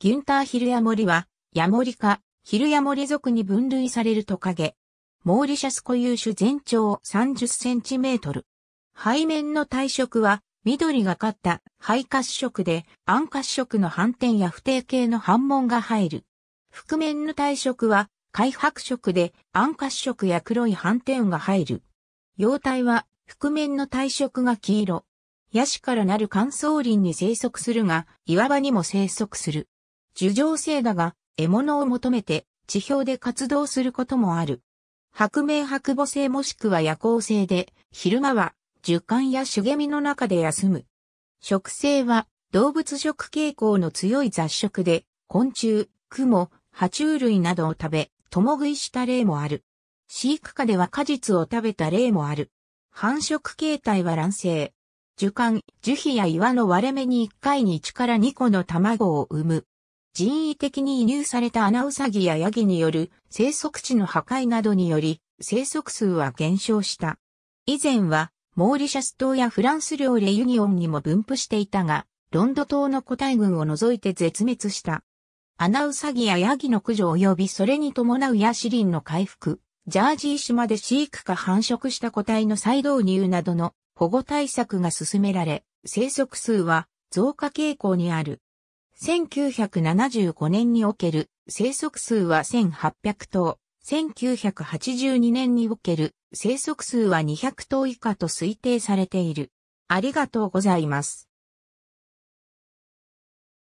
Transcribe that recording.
ギュンターヒルヤモリは、ヤモリ科、ヒルヤモリ属に分類されるトカゲ。モーリシャス固有種全長30センチメートル。背面の体色は、緑がかった肺褐色で、暗褐色の斑点や不定形の斑紋が入る。覆面の体色は、灰白色で、暗褐色や黒い斑点が入る。様体は、覆面の体色が黄色。ヤシからなる乾燥林に生息するが、岩場にも生息する。樹上性だが、獲物を求めて地表で活動することもある。白明白母性もしくは夜行性で、昼間は樹幹や茂みの中で休む。食性は動物食傾向の強い雑食で、昆虫、蜘蛛、爬虫類などを食べ、共食いした例もある。飼育下では果実を食べた例もある。繁殖形態は卵生。樹幹、樹皮や岩の割れ目に1回に1から2個の卵を産む。人為的に移入されたアナウサギやヤギによる生息地の破壊などにより生息数は減少した。以前はモーリシャス島やフランス領レユニオンにも分布していたが、ロンド島の個体群を除いて絶滅した。アナウサギやヤギの駆除及びそれに伴うヤシリンの回復、ジャージー島で飼育か繁殖した個体の再導入などの保護対策が進められ、生息数は増加傾向にある。1975年における生息数は1800頭、1982年における生息数は200頭以下と推定されている。ありがとうございます。